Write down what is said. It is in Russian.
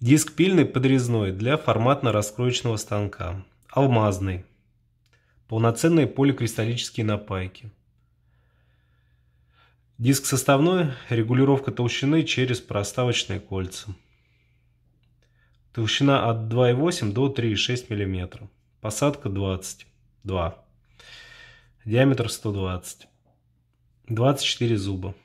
Диск пильный подрезной для форматно-раскроечного станка. Алмазный. Полноценные поликристаллические напайки. Диск составной, регулировка толщины через проставочные кольца. Толщина от 2,8 до 3,6 мм. Посадка 22 Диаметр 120. 24 зуба.